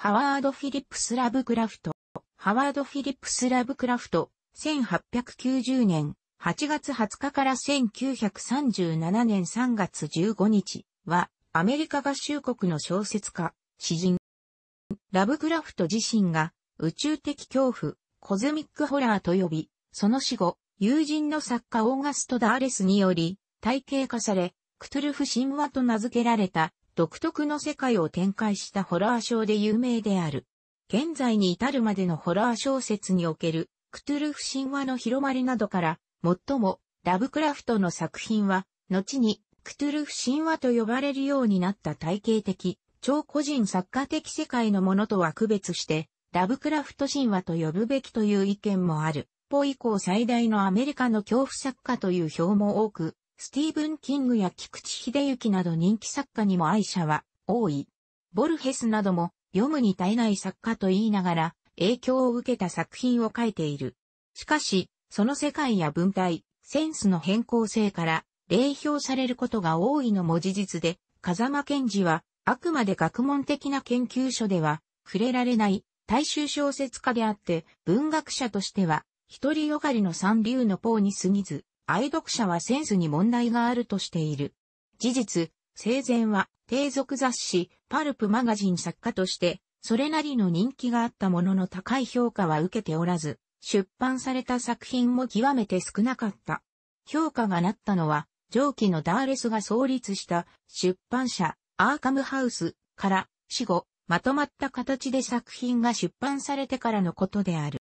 ハワード・フィリップス・ラブクラフト。ハワード・フィリップス・ラブクラフト、1890年8月20日から1937年3月15日は、アメリカ合衆国の小説家、詩人。ラブクラフト自身が、宇宙的恐怖、コズミックホラーと呼び、その死後、友人の作家オーガスト・ダーレスにより、体系化され、クトゥルフ神話と名付けられた独特の世界を展開したホラーショーで有名である。現在に至るまでのホラー小説におけるクトゥルフ神話の広まりなどから、最もラブクラフトの作品は、後にクトゥルフ神話と呼ばれるようになった体系的、超個人作家的世界のものとは区別して、ラブクラフト神話と呼ぶべきという意見もある。ポ以降最大のアメリカの恐怖作家という票も多くスティーブン・キングや菊池秀幸など人気作家にも愛者は多い。ボルヘスなども読むに耐えない作家と言いながら影響を受けた作品を書いている。しかし、その世界や文体、センスの変更性から霊評されることが多いのも事実で、風間健二はあくまで学問的な研究所では触れられない大衆小説家であって文学者としては一人よがりの三流のポーに過ぎず、愛読者はセンスに問題があるとしている。事実、生前は低俗雑誌、パルプマガジン作家として、それなりの人気があったものの高い評価は受けておらず、出版された作品も極めて少なかった。評価がなったのは、上記のダーレスが創立した出版社アーカムハウスから死後、まとまった形で作品が出版されてからのことである。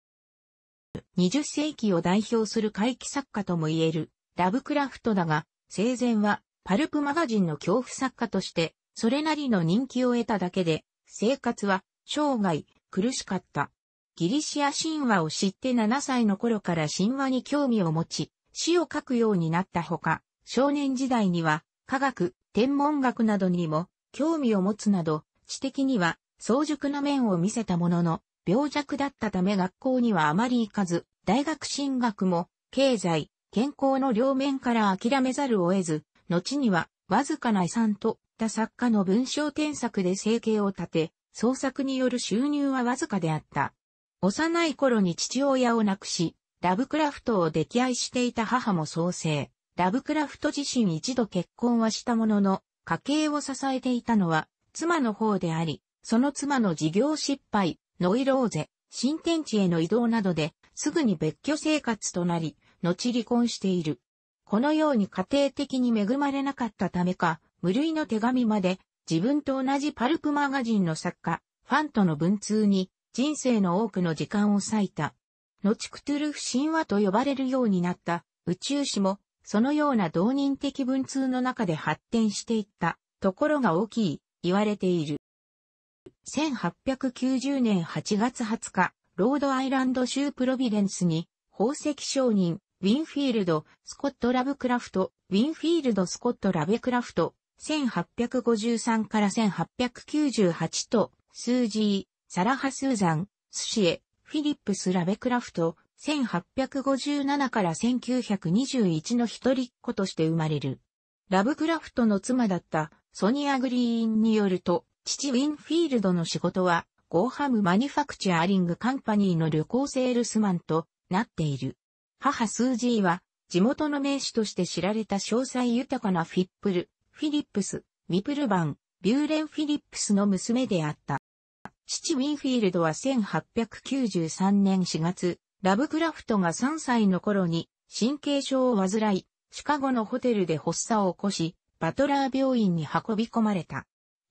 20世紀を代表する回帰作家とも言えるラブクラフトだが、生前はパルプマガジンの恐怖作家として、それなりの人気を得ただけで、生活は生涯苦しかった。ギリシア神話を知って7歳の頃から神話に興味を持ち、詩を書くようになったほか、少年時代には科学、天文学などにも興味を持つなど、知的には早熟な面を見せたものの、病弱だったため学校にはあまり行かず、大学進学も、経済、健康の両面から諦めざるを得ず、後には、わずかな遺産と、た作家の文章添削で生計を立て、創作による収入はわずかであった。幼い頃に父親を亡くし、ラブクラフトを溺愛していた母も創生。ラブクラフト自身一度結婚はしたものの、家計を支えていたのは、妻の方であり、その妻の事業失敗、ノイローゼ、新天地への移動などで、すぐに別居生活となり、後離婚している。このように家庭的に恵まれなかったためか、無類の手紙まで、自分と同じパルプマガジンの作家、ファンとの文通に、人生の多くの時間を割いた。後クトゥルフ神話と呼ばれるようになった宇宙史も、そのような同人的文通の中で発展していったところが大きい、言われている。1890年8月20日、ロードアイランド州プロビデンスに、宝石商人、ウィンフィールド、スコット・ラブクラフト、ウィンフィールド・スコット・ラベクラフト、1853から1898と、スージー、サラハ・スーザン、スシエ、フィリップス・ラベクラフト、1857から1921の一人っ子として生まれる。ラブクラフトの妻だったソニア・グリーンによると、父ウィンフィールドの仕事は、ゴーハムマニファクチャーリングカンパニーの旅行セールスマンとなっている。母スージーは、地元の名手として知られた詳細豊かなフィップル、フィリップス、ミプルバン、ビューレン・フィリップスの娘であった。父ウィンフィールドは1893年4月、ラブクラフトが3歳の頃に神経症を患い、シカゴのホテルで発作を起こし、バトラー病院に運び込まれた。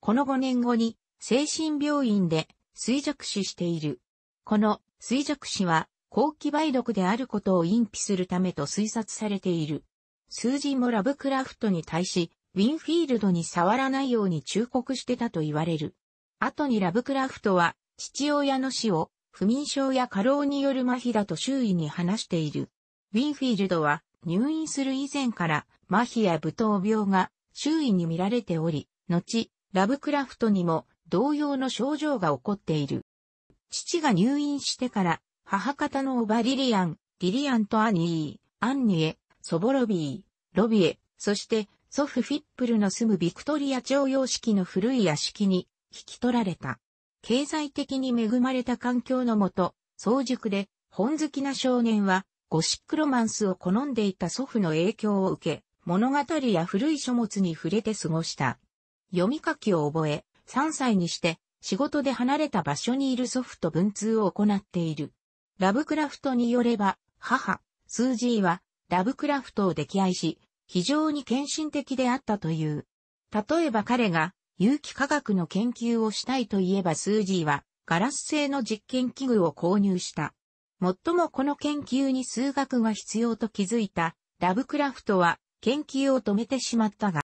この5年後に精神病院で衰弱死している。この衰弱死は後期梅毒であることを隠避するためと推察されている。数字もラブクラフトに対し、ウィンフィールドに触らないように忠告してたと言われる。後にラブクラフトは、父親の死を、不眠症や過労による麻痺だと周囲に話している。ウィンフィールドは、入院する以前から、麻痺や武闘病が周囲に見られており、後、ラブクラフトにも同様の症状が起こっている。父が入院してから母方のおばリリアン、リリアンとアニー、アンニエ、ソボロビー、ロビエ、そして祖父フィップルの住むビクトリア徴用式の古い屋敷に引き取られた。経済的に恵まれた環境のもと、早熟で本好きな少年はゴシックロマンスを好んでいた祖父の影響を受け、物語や古い書物に触れて過ごした。読み書きを覚え、3歳にして仕事で離れた場所にいる祖父と文通を行っている。ラブクラフトによれば、母、スージーはラブクラフトを溺愛し、非常に献身的であったという。例えば彼が有機化学の研究をしたいといえばスージーはガラス製の実験器具を購入した。もっともこの研究に数学が必要と気づいたラブクラフトは研究を止めてしまったが、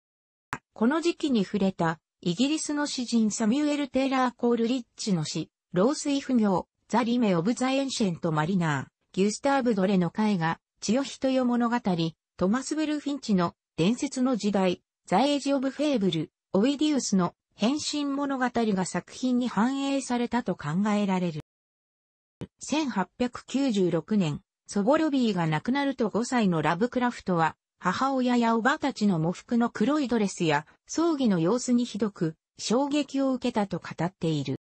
この時期に触れた、イギリスの詩人サミュエル・テイラー・コール・リッチの詩、老水不行、ザ・リメ・オブ・ザ・エンシェント・マリナー、ギュスターブ・ドレの絵画、千代人よ物語、トマス・ベル・フィンチの伝説の時代、ザ・エイジ・オブ・フェーブル、オイディウスの変身物語が作品に反映されたと考えられる。1896年、ソボロビーが亡くなると5歳のラブクラフトは、母親やおばたちの喪服の黒いドレスや葬儀の様子にひどく衝撃を受けたと語っている。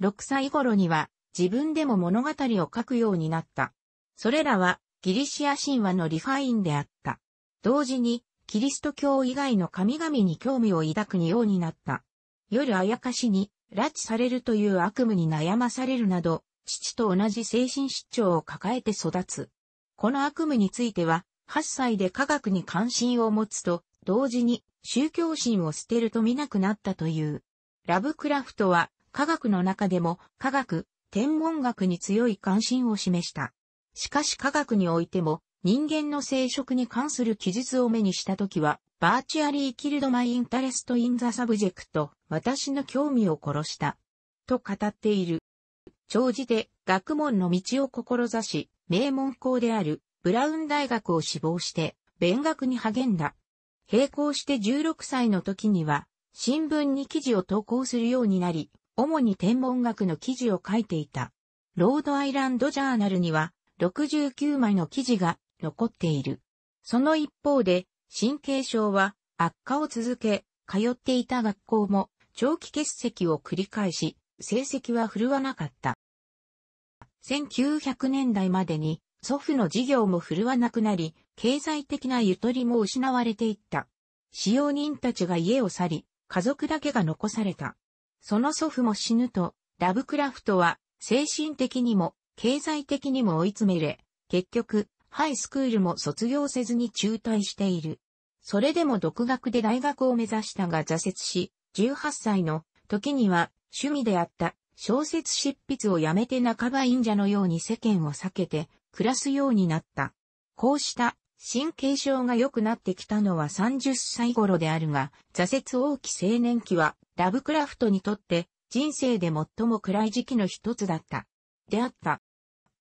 6歳頃には自分でも物語を書くようになった。それらはギリシア神話のリファインであった。同時にキリスト教以外の神々に興味を抱くようになった。夜あやかしに拉致されるという悪夢に悩まされるなど、父と同じ精神失調を抱えて育つ。この悪夢については、8歳で科学に関心を持つと、同時に宗教心を捨てると見なくなったという。ラブクラフトは科学の中でも科学、天文学に強い関心を示した。しかし科学においても人間の生殖に関する記述を目にしたときは、バーチャリーキルドマイインタレストインザサブジェクト、私の興味を殺した。と語っている。長じて学問の道を志し、名門校であるブラウン大学を志望して、勉学に励んだ。並行して16歳の時には、新聞に記事を投稿するようになり、主に天文学の記事を書いていた。ロードアイランドジャーナルには、69枚の記事が残っている。その一方で、神経症は悪化を続け、通っていた学校も長期欠席を繰り返し、成績は振るわなかった。1900年代までに祖父の事業も振るわなくなり、経済的なゆとりも失われていった。使用人たちが家を去り、家族だけが残された。その祖父も死ぬと、ラブクラフトは精神的にも経済的にも追い詰めれ、結局、ハイスクールも卒業せずに中退している。それでも独学で大学を目指したが挫折し、18歳の時には趣味であった小説執筆をやめて半ば忍者のように世間を避けて暮らすようになった。こうした神経症が良くなってきたのは30歳頃であるが、挫折大き青年期はラブクラフトにとって人生で最も暗い時期の一つだった。であった。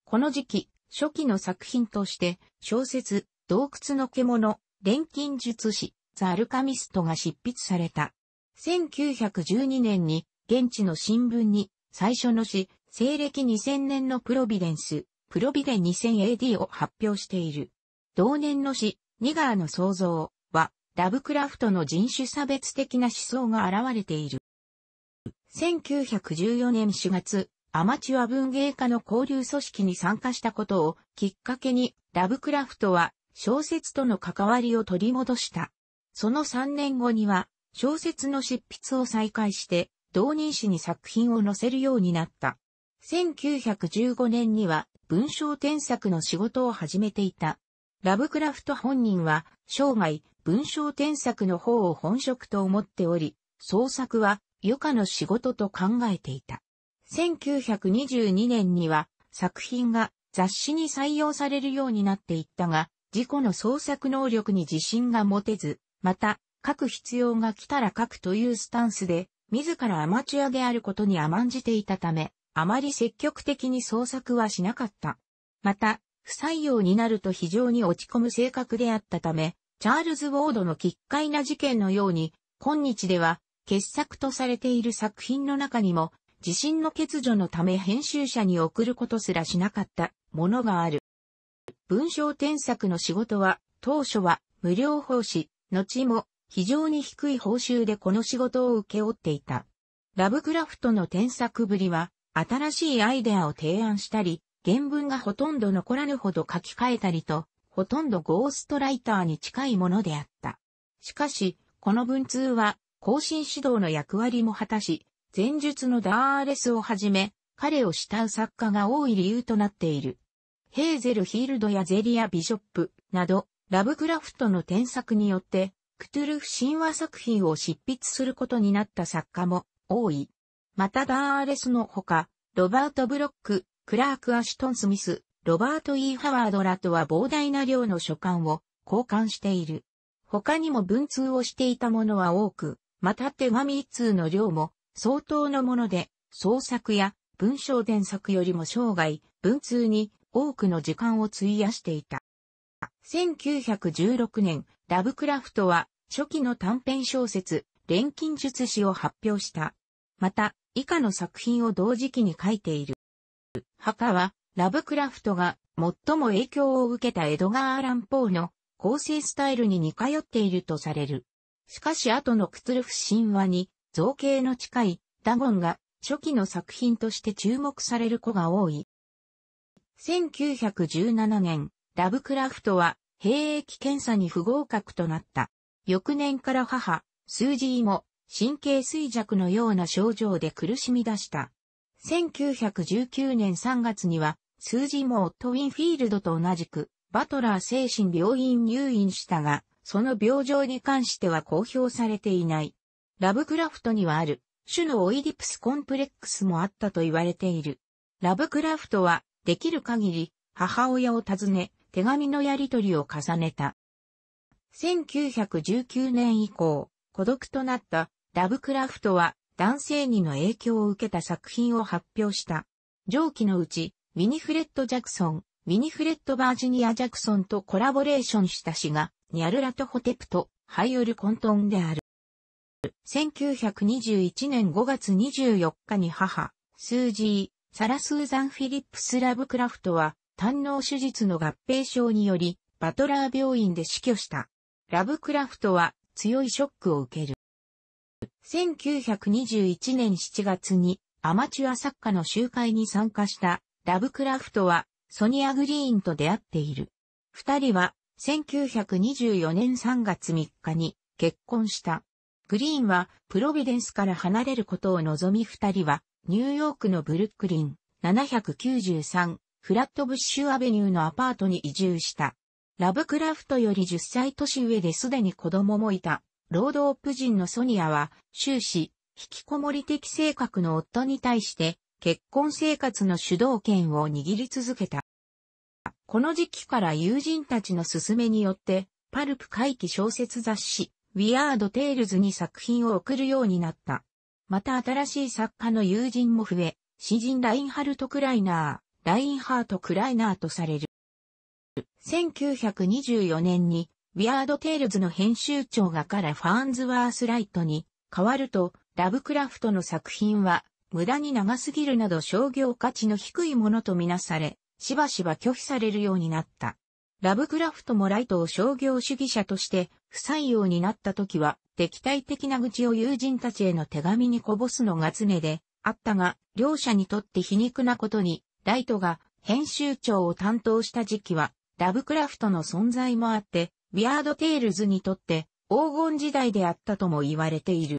この時期、初期の作品として小説、洞窟の獣、錬金術師、ザ・アルカミストが執筆された。1912年に現地の新聞に最初の詩、西暦2000年のプロビデンス、プロビデ 2000AD を発表している。同年の詩、ニガーの創造は、ラブクラフトの人種差別的な思想が現れている。1914年4月、アマチュア文芸家の交流組織に参加したことをきっかけに、ラブクラフトは小説との関わりを取り戻した。その3年後には、小説の執筆を再開して、同人誌に作品を載せるようになった。1915年には、文章添削の仕事を始めていた。ラブクラフト本人は、生涯、文章添削の方を本職と思っており、創作は余暇の仕事と考えていた。1922年には作品が雑誌に採用されるようになっていったが、自己の創作能力に自信が持てず、また、書く必要が来たら書くというスタンスで、自らアマチュアであることに甘んじていたため、あまり積極的に創作はしなかった。また、不採用になると非常に落ち込む性格であったため、チャールズ・ウォードの奇怪な事件のように、今日では傑作とされている作品の中にも、自身の欠如のため編集者に送ることすらしなかったものがある。文章添削の仕事は、当初は無料奉仕、後も非常に低い報酬でこの仕事を受け負っていた。ラブクラフトの添削ぶりは、新しいアイデアを提案したり、原文がほとんど残らぬほど書き換えたりと、ほとんどゴーストライターに近いものであった。しかし、この文通は、更新指導の役割も果たし、前述のダーレスをはじめ、彼を慕う作家が多い理由となっている。ヘーゼル・ヒールドやゼリア・ビショップなど、ラブクラフトの添削によって、クトゥルフ神話作品を執筆することになった作家も多い。またバーレスのほか、ロバート・ブロック、クラーク・アシュトン・スミス、ロバート・ E・ ハワードらとは膨大な量の書簡を交換している。他にも文通をしていたものは多く、また手紙一通の量も相当のもので、創作や文章伝作よりも生涯、文通に多くの時間を費やしていた。1916年、ラブクラフトは初期の短編小説、錬金術師を発表した。また、以下の作品を同時期に書いている。墓は、ラブクラフトが最も影響を受けたエドガー・アラン・ポーの構成スタイルに似通っているとされる。しかし後のクツルフ神話に造形の近いダゴンが初期の作品として注目される子が多い。1917年、ラブクラフトは兵役検査に不合格となった。翌年から母、スージーも神経衰弱のような症状で苦しみ出した。1919年3月には、数字もトウィンフィールドと同じく、バトラー精神病院入院したが、その病状に関しては公表されていない。ラブクラフトにはある、種のオイディプスコンプレックスもあったと言われている。ラブクラフトは、できる限り、母親を訪ね、手紙のやり取りを重ねた。1919年以降、孤独となったラブクラフトは男性にの影響を受けた作品を発表した。上記のうち、ウィニフレット・ジャクソン、ウィニフレット・バージニア・ジャクソンとコラボレーションした詩が、ニャルラトホテプト、ハイオル・コントンである。1921年5月24日に母、スージー、サラ・スーザン・フィリップス・ラブクラフトは、胆脳手術の合併症により、バトラー病院で死去した。ラブクラフトは強いショックを受ける。1921年7月にアマチュア作家の集会に参加したラブクラフトはソニア・グリーンと出会っている。二人は1924年3月3日に結婚した。グリーンはプロビデンスから離れることを望み二人はニューヨークのブルックリン793フラットブッシュアベニューのアパートに移住した。ラブクラフトより10歳年上ですでに子供もいた。労働婦人のソニアは、終始、引きこもり的性格の夫に対して、結婚生活の主導権を握り続けた。この時期から友人たちの勧めによって、パルプ回帰小説雑誌、ウィアード・テイルズに作品を送るようになった。また新しい作家の友人も増え、詩人ラインハルト・クライナー、ラインハート・クライナーとされる。1924年にウィアードテイルズの編集長がからファーンズワースライトに変わると、ラブクラフトの作品は無駄に長すぎるなど商業価値の低いものとみなされ、しばしば拒否されるようになった。ラブクラフトもライトを商業主義者として不採用になった時は、敵対的な愚痴を友人たちへの手紙にこぼすのが常であったが、両者にとって皮肉なことに、ライトが編集長を担当した時期は、ラブクラフトの存在もあって、ビアード・テイルズにとって黄金時代であったとも言われている。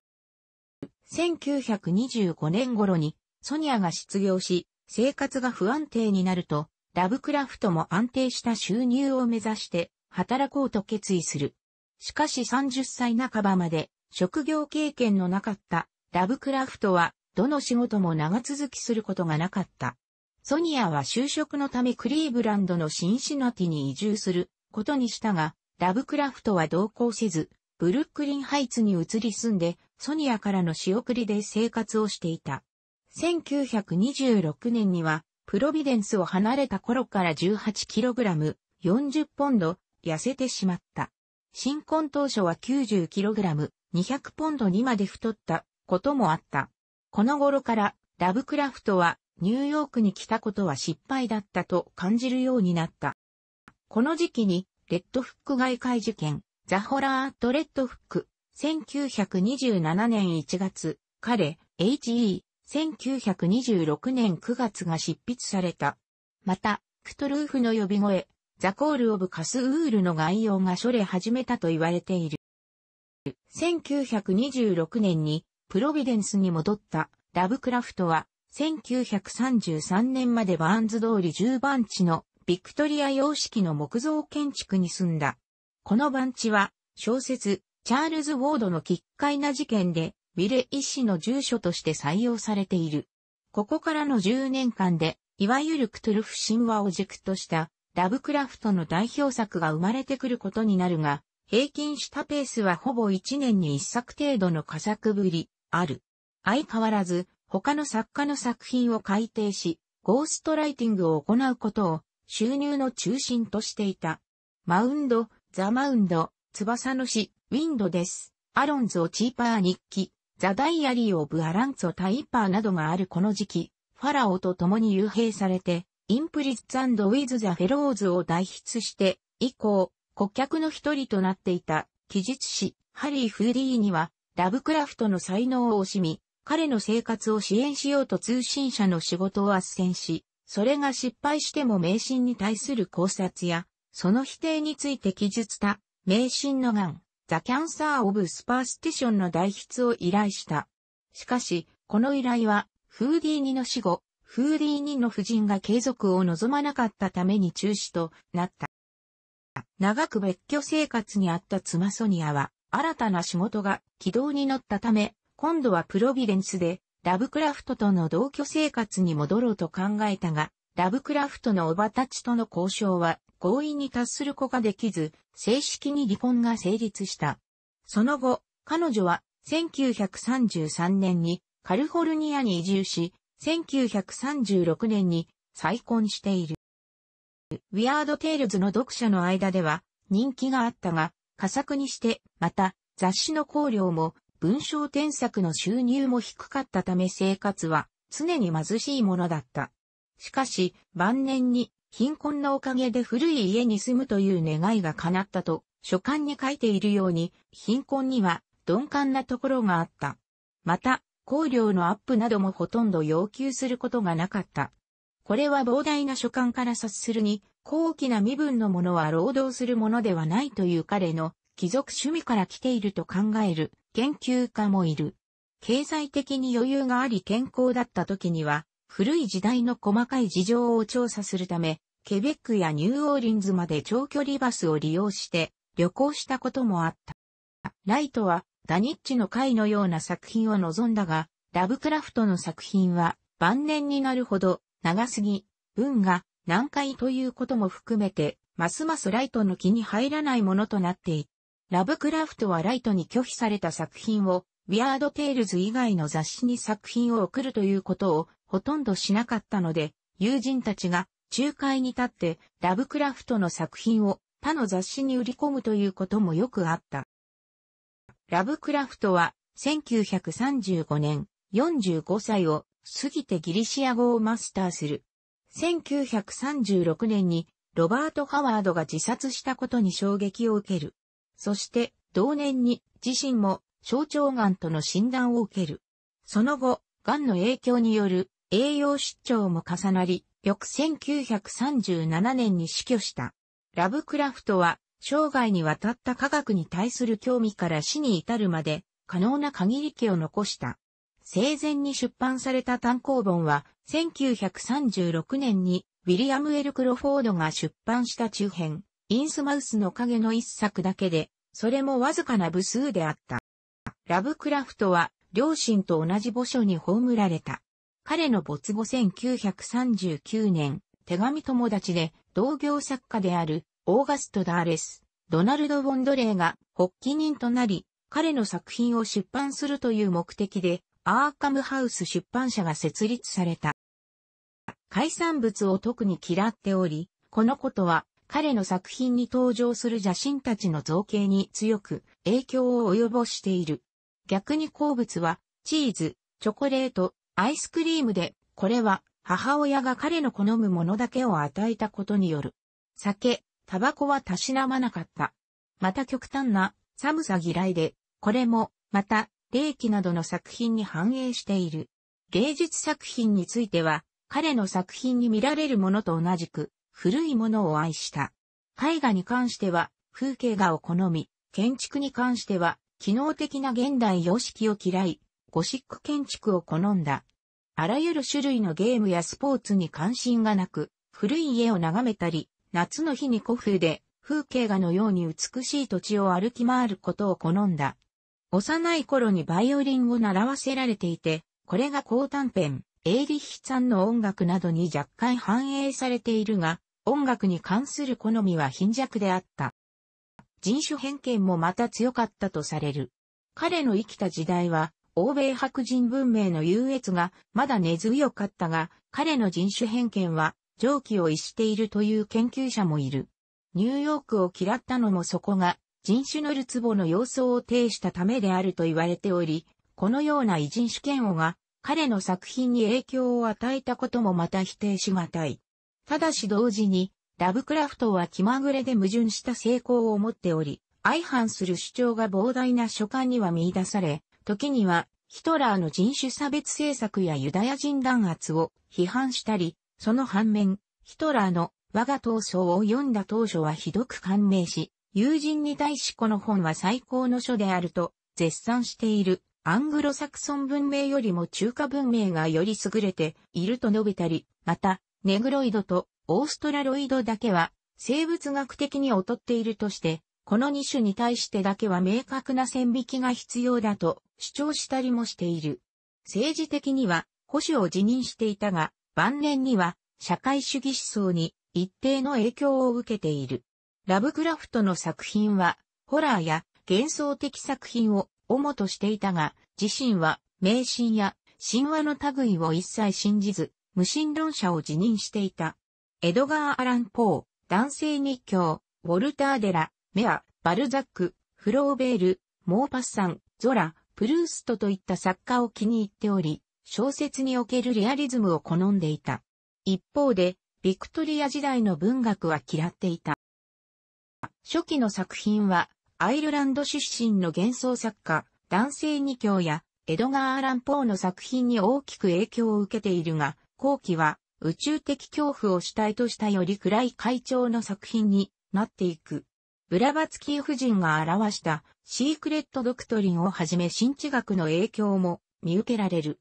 1925年頃にソニアが失業し、生活が不安定になると、ラブクラフトも安定した収入を目指して働こうと決意する。しかし30歳半ばまで職業経験のなかったラブクラフトはどの仕事も長続きすることがなかった。ソニアは就職のためクリーブランドのシンシナティに移住することにしたが、ラブクラフトは同行せず、ブルックリンハイツに移り住んで、ソニアからの仕送りで生活をしていた。1926年には、プロビデンスを離れた頃から 18kg、40ポンド、痩せてしまった。新婚当初は 90kg、200ポンドにまで太ったこともあった。この頃からラブクラフトはニューヨークに来たことは失敗だったと感じるようになった。この時期にレッドフック外界事件、ザ・ホラー・アット・レッドフック、1927年1月、彼、H.E., 1926年9月が執筆された。また、クトルーフの呼び声、ザ・コール・オブ・カス・ウールの概要が処理始めたと言われている。1926年に、プロビデンスに戻ったラブクラフトは、1933年までバーンズ通り10番地のビクトリア様式の木造建築に住んだ。この番地は、小説、チャールズ・ウォードの奇怪な事件で、ウィレ医師の住所として採用されている。ここからの10年間で、いわゆるクトゥルフ神話を軸としたラブクラフトの代表作が生まれてくることになるが、平均したペースはほぼ1年に1作程度の佳作ぶり、ある。相変わらず、他の作家の作品を改訂し、ゴーストライティングを行うことを収入の中心としていた。マウンド、ザ・マウンド、翼の死、ウィンドです。アロンゾ・チーパー日記、ザ・ダイアリー・オブ・アランツォ・タイパーなどがあるこの時期、ファラオと共に幽閉されて、インプリッツ・アンド・ウィズ・ザ・フェローズを代筆して、以降、顧客の一人となっていた、記述師、ハリー・フーリーには、ラブクラフトの才能を惜しみ、彼の生活を支援しようと通信社の仕事を斡旋し、それが失敗しても迷信に対する考察や、その否定について記述した、迷信の癌、ザ・キャンサー・オブ・スパースティションの代筆を依頼した。しかし、この依頼は、フーディーニの死後、フーディーニの夫人が継続を望まなかったために中止となった。長く別居生活にあったツマソニアは、新たな仕事が軌道に乗ったため、今度はプロビデンスでラブクラフトとの同居生活に戻ろうと考えたが、ラブクラフトのおばたちとの交渉は合意に達する子ができず、正式に離婚が成立した。その後、彼女は1933年にカルフォルニアに移住し、1936年に再婚している。ウィアード・テイルズの読者の間では人気があったが、佳作にして、また雑誌の考慮も文章添削の収入も低かったため生活は常に貧しいものだった。しかし、晩年に貧困のおかげで古い家に住むという願いが叶ったと、書簡に書いているように、貧困には鈍感なところがあった。また、香料のアップなどもほとんど要求することがなかった。これは膨大な書簡から察するに、高貴な身分のものは労働するものではないという彼の貴族趣味から来ていると考える研究家もいる。経済的に余裕があり健康だった時には、古い時代の細かい事情を調査するため、ケベックやニューオーリンズまで長距離バスを利用して旅行したこともあった。ライトはダニッチの会のような作品を望んだが、ラブクラフトの作品は晩年になるほど長すぎ、運が難解ということも含めて、ますますライトの気に入らないものとなっていた。ラブクラフトはライトに拒否された作品を、ウィアードテイルズ以外の雑誌に作品を送るということをほとんどしなかったので、友人たちが仲介に立ってラブクラフトの作品を他の雑誌に売り込むということもよくあった。ラブクラフトは1935年45歳を過ぎてギリシア語をマスターする。1936年にロバート・ハワードが自殺したことに衝撃を受ける。そして、同年に自身も小腸癌との診断を受ける。その後、癌の影響による栄養失調も重なり、翌1937年に死去した。ラブクラフトは、生涯にわたった科学に対する興味から死に至るまで、可能な限り気を残した。生前に出版された単行本は、1936年にウィリアム・エル・クロフォードが出版した中編。インスマウスの影の一作だけで、それもわずかな部数であった。ラブクラフトは、両親と同じ墓所に葬られた。彼の没後1939年、手紙友達で、同業作家である、オーガスト・ダーレス、ドナルド・ボンドレーが、発起人となり、彼の作品を出版するという目的で、アーカムハウス出版社が設立された。海産物を特に嫌っており、このことは彼の作品に登場する邪神たちの造形に強く影響を及ぼしている。逆に好物は、チーズ、チョコレート、アイスクリームで、これは母親が彼の好むものだけを与えたことによる。酒、タバコはたしなまなかった。また極端な寒さ嫌いで、これも、また、霊気などの作品に反映している。芸術作品については、彼の作品に見られるものと同じく、古いものを愛した。絵画に関しては、風景画を好み、建築に関しては、機能的な現代様式を嫌い、ゴシック建築を好んだ。あらゆる種類のゲームやスポーツに関心がなく、古い家を眺めたり、夏の日に古風で、風景画のように美しい土地を歩き回ることを好んだ。幼い頃にバイオリンを習わせられていて、これが高短編、エーリッヒさんの音楽などに若干反映されているが、音楽に関する好みは貧弱であった。人種偏見もまた強かったとされる。彼の生きた時代は、欧米白人文明の優越がまだ根強かったが、彼の人種偏見は常軌を逸しているという研究者もいる。ニューヨークを嫌ったのもそこが、人種のるつぼの様相を呈したためであると言われており、このような異人種嫌悪が彼の作品に影響を与えたこともまた否定しがたい。ただし同時に、ラブクラフトは気まぐれで矛盾した成功を持っており、相反する主張が膨大な書簡には見出され、時にはヒトラーの人種差別政策やユダヤ人弾圧を批判したり、その反面、ヒトラーの我が闘争を読んだ当初はひどく感銘し、友人に対しこの本は最高の書であると絶賛している。アングロサクソン文明よりも中華文明がより優れていると述べたり、また、ネグロイドとオーストラロイドだけは生物学的に劣っているとして、この2種に対してだけは明確な線引きが必要だと主張したりもしている。政治的には保守を辞任していたが、晩年には社会主義思想に一定の影響を受けている。ラブクラフトの作品は、ホラーや幻想的作品を主としていたが、自身は迷信や神話の類を一切信じず、無神論者を辞任していた。エドガー・アラン・ポー、男性日教、ウォルター・デラ、メア、バルザック、フローベール、モーパッサン、ゾラ、プルーストといった作家を気に入っており、小説におけるリアリズムを好んでいた。一方で、ビクトリア時代の文学は嫌っていた。初期の作品はアイルランド出身の幻想作家、男性二教や、エドガー・アラン・ポーの作品に大きく影響を受けているが、後期は宇宙的恐怖を主体としたより暗い会長の作品になっていく。ブラバツキー夫人が表したシークレット・ドクトリンをはじめ新知学の影響も見受けられる。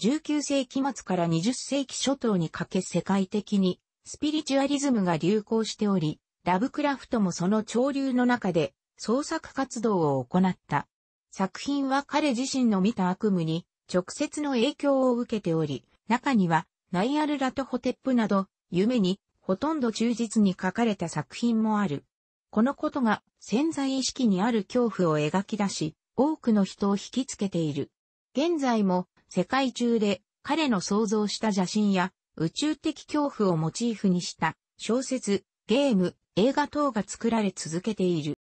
19世紀末から20世紀初頭にかけ世界的にスピリチュアリズムが流行しており、ラブクラフトもその潮流の中で創作活動を行った。作品は彼自身の見た悪夢に直接の影響を受けており、中にはナイアルラトホテップなど夢にほとんど忠実に書かれた作品もある。このことが潜在意識にある恐怖を描き出し、多くの人を引きつけている。現在も世界中で彼の創造した写真や宇宙的恐怖をモチーフにした小説、ゲーム、映画等が作られ続けている。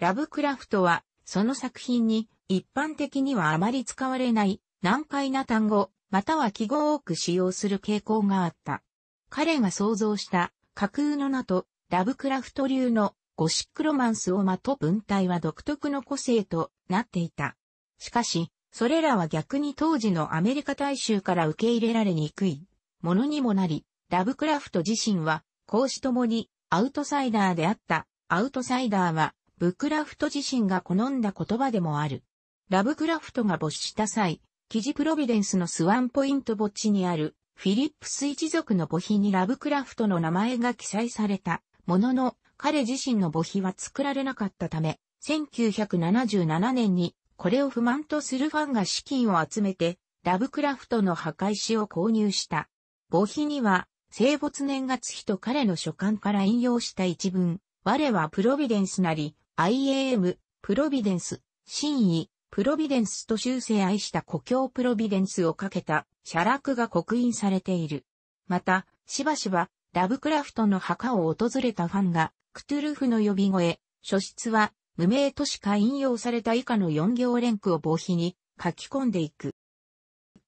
ラブクラフトは、その作品に一般的にはあまり使われない難解な単語、または記号を多く使用する傾向があった。彼が想像した架空の名とラブクラフト流のゴシックロマンスをまと文体は独特の個性となっていた。しかし、それらは逆に当時のアメリカ大衆から受け入れられにくいものにもなり、ラブクラフト自身は、講師ともにアウトサイダーであった。アウトサイダーはブクラフト自身が好んだ言葉でもある。ラブクラフトが没した際、記事プロビデンスのスワンポイント墓地にあるフィリップス一族の墓碑にラブクラフトの名前が記載されたものの彼自身の墓碑は作られなかったため、1977年にこれを不満とするファンが資金を集めてラブクラフトの墓石を購入した。墓碑には生没年月日と彼の書簡から引用した一文、我はプロビデンスなり、IAM、プロビデンス、真意、プロビデンスと修正愛した故郷プロビデンスをかけた写楽が刻印されている。また、しばしば、ラブクラフトの墓を訪れたファンが、クトゥルフの呼び声、書室は、無名としか引用された以下の4行連句を防止に書き込んでいく。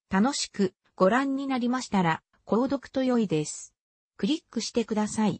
楽しくご覧になりましたら、購読と良いです。クリックしてください。